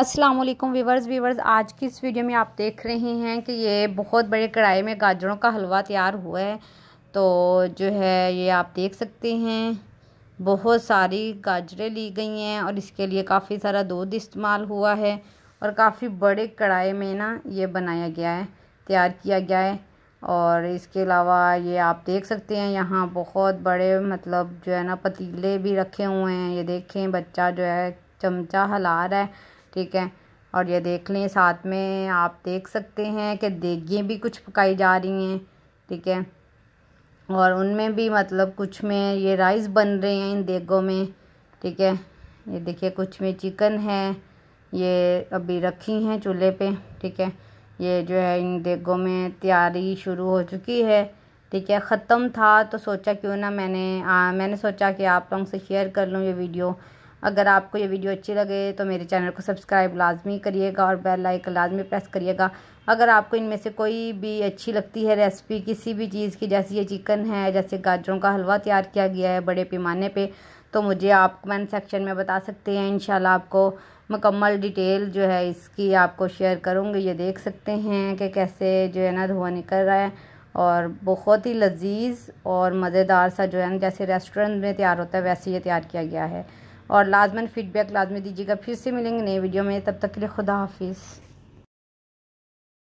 अस्सलाम वालेकुम व्यूवर्स आज की इस वीडियो में आप देख रहे हैं कि ये बहुत बड़े कढ़ाई में गाजरों का हलवा तैयार हुआ है तो जो है ये आप देख सकते हैं बहुत सारी गाजरें ली गई हैं और इसके लिए काफ़ी सारा दूध इस्तेमाल हुआ है और काफ़ी बड़े कढ़ाई में ना ये बनाया गया है तैयार किया गया है और इसके अलावा ये आप देख सकते हैं यहाँ बहुत बड़े मतलब जो है ना पतीले भी रखे हुए हैं ये देखें बच्चा जो है चमचा हला रहा है ठीक है और ये देख लें साथ में आप देख सकते हैं कि देगियाँ भी कुछ पकाई जा रही हैं ठीक है और उनमें भी मतलब कुछ में ये राइस बन रहे हैं इन देगों में ठीक है ये देखिए कुछ में चिकन है ये अभी रखी हैं चूल्हे पे ठीक है ये जो है इन देगों में तैयारी शुरू हो चुकी है ठीक है ख़त्म था तो सोचा क्यों ना मैंने आ, मैंने सोचा कि आप लोगों से शेयर कर लूँ ये वीडियो अगर आपको ये वीडियो अच्छी लगे तो मेरे चैनल को सब्सक्राइब लाजमी करिएगा और बेल लाइक लाजमी प्रेस करिएगा अगर आपको इनमें से कोई भी अच्छी लगती है रेसिपी किसी भी चीज़ की जैसे ये चिकन है जैसे गाजरों का हलवा तैयार किया गया है बड़े पैमाने पर तो मुझे आप कमेंट सेक्शन में बता सकते हैं इन आपको मुकम्मल डिटेल जो है इसकी आपको शेयर करूँगी ये देख सकते हैं कि कैसे जो है ना धुआं निकल रहा है और बहुत ही लजीज और मज़ेदार सा जो है ना जैसे रेस्टोरेंट में तैयार होता है वैसे ये तैयार किया गया है और लाजमन फीडबैक लाजमी दीजिएगा फिर से मिलेंगे नए वीडियो में तब तक के लिए खुदा हाफिज़